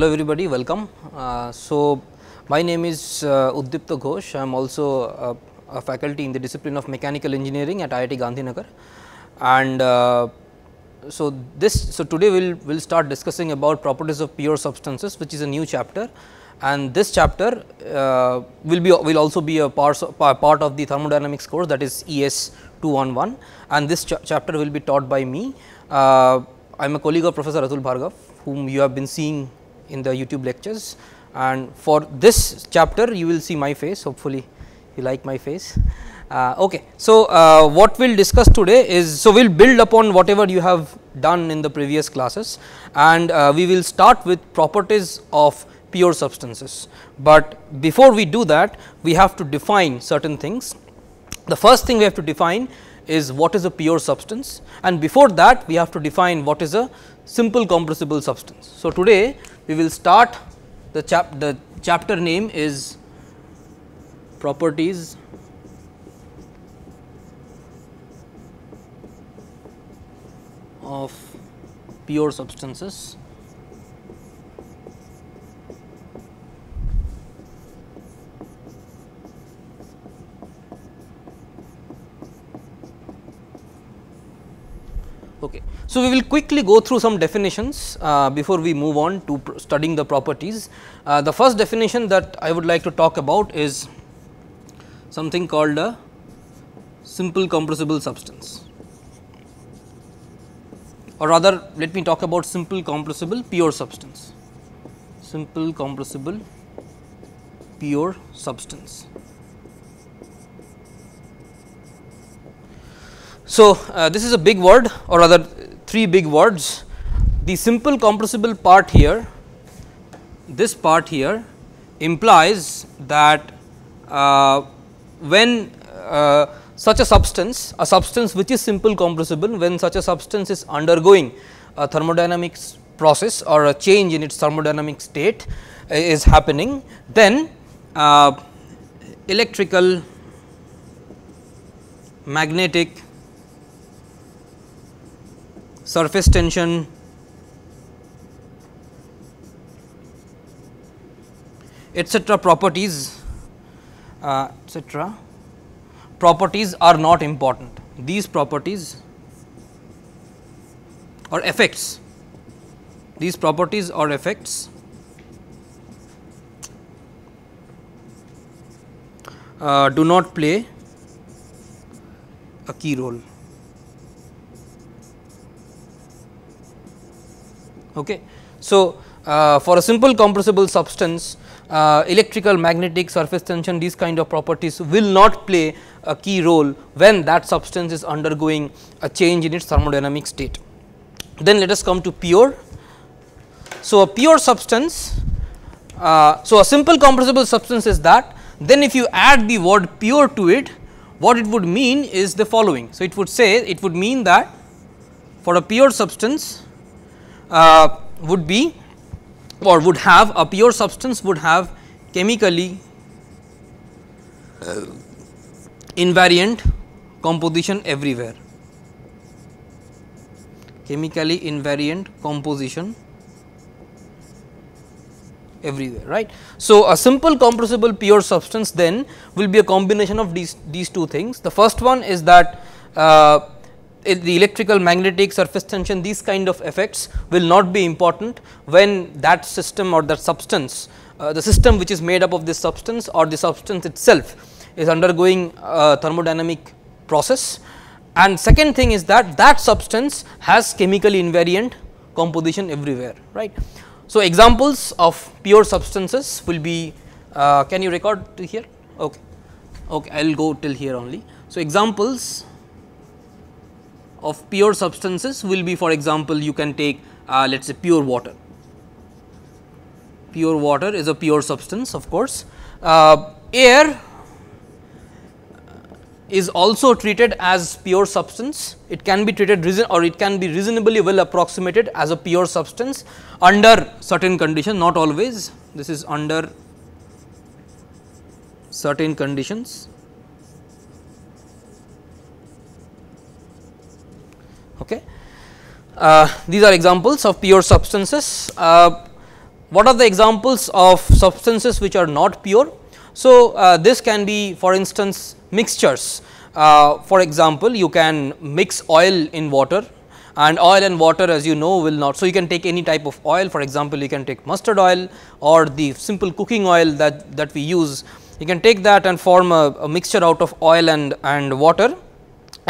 Hello everybody, welcome. Uh, so, my name is uh, Uddipta Ghosh. I am also a, a, faculty in the discipline of mechanical engineering at IIT Gandhinagar. And uh, so this, so today we'll we'll start discussing about properties of pure substances, which is a new chapter. And this chapter uh, will be will also be a part part of the thermodynamics course that is ES 211. And this ch chapter will be taught by me. Uh, I am a colleague of Professor Atul Bhargav, whom you have been seeing in the YouTube lectures and for this chapter you will see my face hopefully you like my face. Uh, okay. So, uh, what we will discuss today is, so we will build upon whatever you have done in the previous classes and uh, we will start with properties of pure substances. But before we do that, we have to define certain things. The first thing we have to define is what is a pure substance and before that we have to define what is a simple compressible substance. So, today we will start the, chap the chapter name is properties of pure substances So, we will quickly go through some definitions uh, before we move on to studying the properties. Uh, the first definition that I would like to talk about is something called a simple compressible substance or rather let me talk about simple compressible pure substance, simple compressible pure substance. So, uh, this is a big word or rather three big words. The simple compressible part here, this part here implies that uh, when uh, such a substance, a substance which is simple compressible, when such a substance is undergoing a thermodynamics process or a change in its thermodynamic state uh, is happening, then uh, electrical, magnetic, surface tension etc properties uh, etc properties are not important these properties or effects these properties or effects uh, do not play a key role Okay. So, uh, for a simple compressible substance uh, electrical magnetic surface tension these kind of properties will not play a key role when that substance is undergoing a change in its thermodynamic state. Then let us come to pure. So, a pure substance, uh, so a simple compressible substance is that then if you add the word pure to it what it would mean is the following. So, it would say it would mean that for a pure substance uh, would be or would have a pure substance would have chemically uh, invariant composition everywhere chemically invariant composition everywhere right. So, a simple compressible pure substance then will be a combination of these, these two things. The first one is that uh, Eh, the electrical magnetic surface tension these kind of effects will not be important when that system or that substance uh, the system which is made up of this substance or the substance itself is undergoing thermodynamic process and second thing is that that substance has chemically invariant composition everywhere right. So, examples of pure substances will be uh, can you record to here okay okay I will go till here only. So, examples of pure substances will be for example, you can take uh, let us say pure water. Pure water is a pure substance of course. Uh, air is also treated as pure substance. It can be treated reason or it can be reasonably well approximated as a pure substance under certain conditions, not always. This is under certain conditions. Uh, these are examples of pure substances. Uh, what are the examples of substances which are not pure? So, uh, this can be for instance mixtures. for example, you can mix oil in water and oil and water as you know will not. So, you can take any type of oil for example, you can take mustard oil or the simple cooking oil that, that we use. You can take that and form a, a mixture out of oil and, and water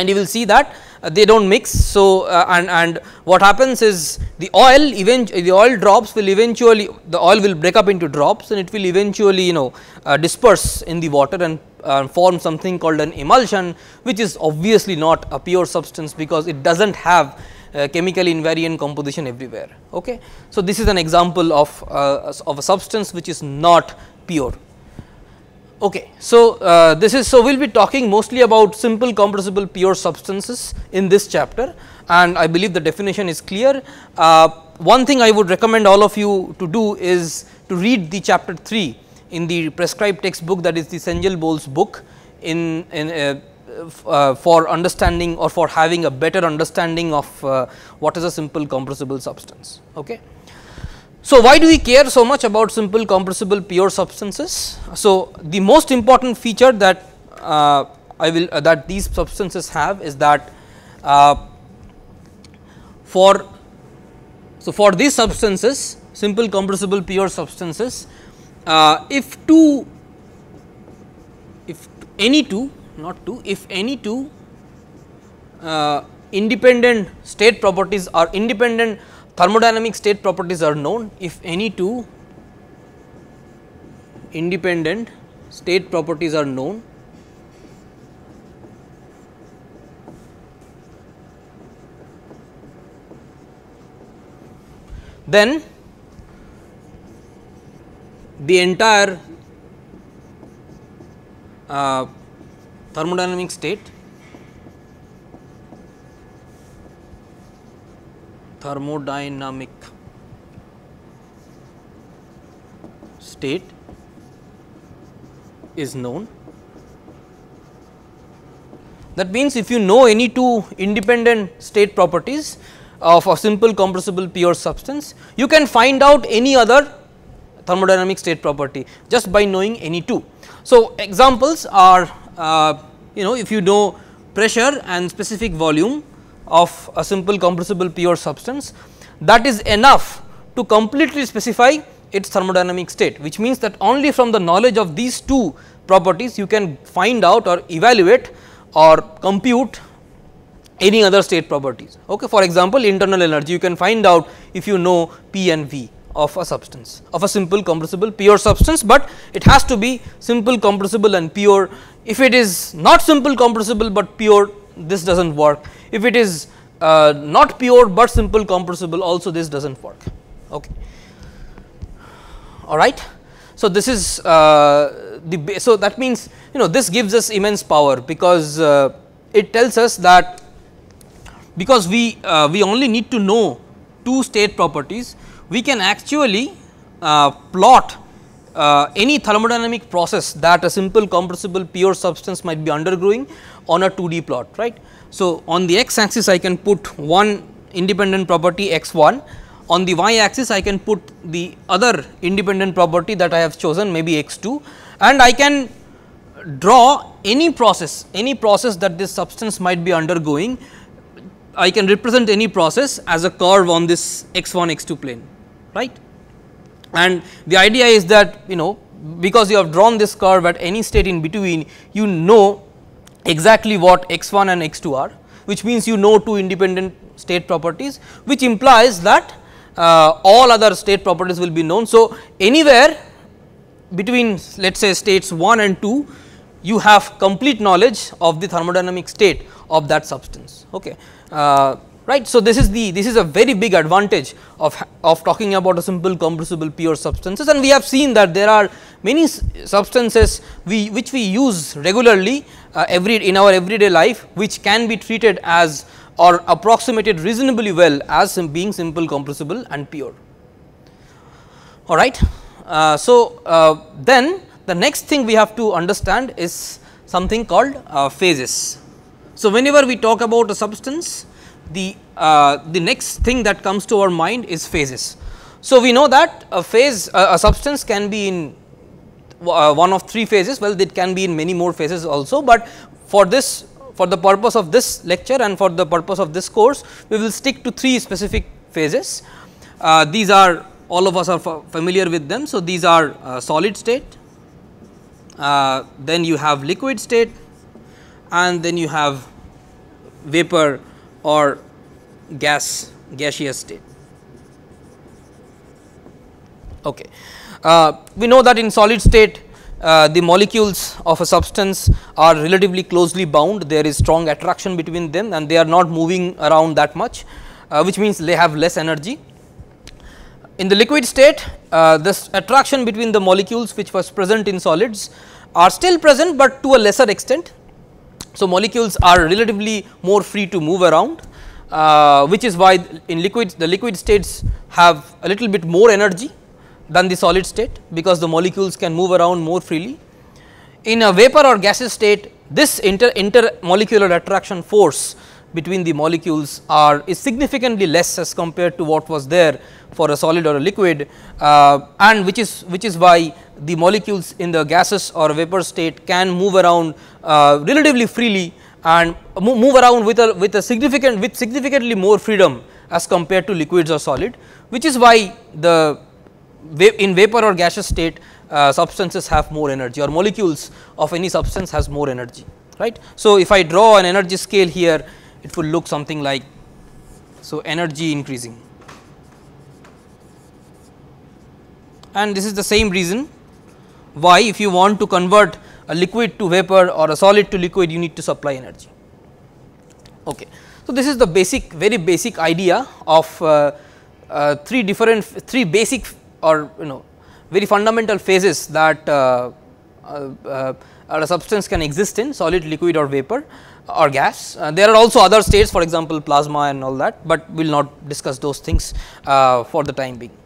and you will see that uh, they do not mix. So, uh, and, and what happens is the oil event the oil drops will eventually the oil will break up into drops and it will eventually you know uh, disperse in the water and uh, form something called an emulsion which is obviously not a pure substance because it does not have uh, chemically invariant composition everywhere. Okay? So, this is an example of, uh, of a substance which is not pure. Okay, so uh, this is so we'll be talking mostly about simple compressible pure substances in this chapter, and I believe the definition is clear. Uh, one thing I would recommend all of you to do is to read the chapter three in the prescribed textbook that is the Senjal Bowles book in, in uh, uh, for understanding or for having a better understanding of uh, what is a simple compressible substance. Okay. So, why do we care so much about simple compressible pure substances? So, the most important feature that uh, I will uh, that these substances have is that uh, for so for these substances simple compressible pure substances uh, if two if any two not two if any two uh, independent state properties are independent thermodynamic state properties are known if any two independent state properties are known then the entire uh, thermodynamic state thermodynamic state is known. That means, if you know any two independent state properties of a simple compressible pure substance, you can find out any other thermodynamic state property just by knowing any two. So, examples are uh, you know if you know pressure and specific volume of a simple compressible pure substance that is enough to completely specify its thermodynamic state which means that only from the knowledge of these two properties you can find out or evaluate or compute any other state properties. Okay. For example, internal energy you can find out if you know P and V of a substance of a simple compressible pure substance, but it has to be simple compressible and pure. If it is not simple compressible, but pure this does not work. If it is uh, not pure but simple compressible also this does not work. Okay. All right. So, this is uh, the so that means you know this gives us immense power because uh, it tells us that because we uh, we only need to know two state properties we can actually uh, plot uh, any thermodynamic process that a simple compressible pure substance might be undergoing on a 2D plot, right. So, on the x axis I can put one independent property x1, on the y axis I can put the other independent property that I have chosen maybe x2 and I can draw any process, any process that this substance might be undergoing, I can represent any process as a curve on this x1, x2 plane, right and the idea is that you know because you have drawn this curve at any state in between you know exactly what x1 and x2 are which means you know two independent state properties which implies that uh, all other state properties will be known. So, anywhere between let us say states 1 and 2 you have complete knowledge of the thermodynamic state of that substance. Okay. Uh, right. So, this is the this is a very big advantage of, of talking about a simple compressible pure substances and we have seen that there are many substances we which we use regularly uh, every in our everyday life which can be treated as or approximated reasonably well as being simple compressible and pure all right. Uh, so, uh, then the next thing we have to understand is something called uh, phases. So, whenever we talk about a substance the, uh, the next thing that comes to our mind is phases. So, we know that a phase uh, a substance can be in uh, one of three phases well it can be in many more phases also, but for this for the purpose of this lecture and for the purpose of this course we will stick to three specific phases. Uh, these are all of us are familiar with them. So, these are uh, solid state, uh, then you have liquid state and then you have vapor or gas gaseous state. Okay. Uh, we know that in solid state uh, the molecules of a substance are relatively closely bound, there is strong attraction between them and they are not moving around that much, uh, which means they have less energy. In the liquid state, uh, this attraction between the molecules which was present in solids are still present, but to a lesser extent so, molecules are relatively more free to move around uh, which is why in liquids the liquid states have a little bit more energy than the solid state because the molecules can move around more freely. In a vapor or gaseous state this inter intermolecular attraction force between the molecules are is significantly less as compared to what was there for a solid or a liquid uh, and which is which is why the molecules in the gases or vapor state can move around uh, relatively freely and move, around with a with a significant with significantly more freedom as compared to liquids or solid which is why the in vapor or gaseous state uh, substances have more energy or molecules of any substance has more energy right. So, if I draw an energy scale here it will look something like so energy increasing. And this is the same reason why if you want to convert a liquid to vapor or a solid to liquid you need to supply energy. Okay. So, this is the basic very basic idea of uh, uh, three different three basic or you know very fundamental phases that uh, uh, uh a substance can exist in solid liquid or vapor or gas. Uh, there are also other states for example, plasma and all that, but we will not discuss those things uh, for the time being.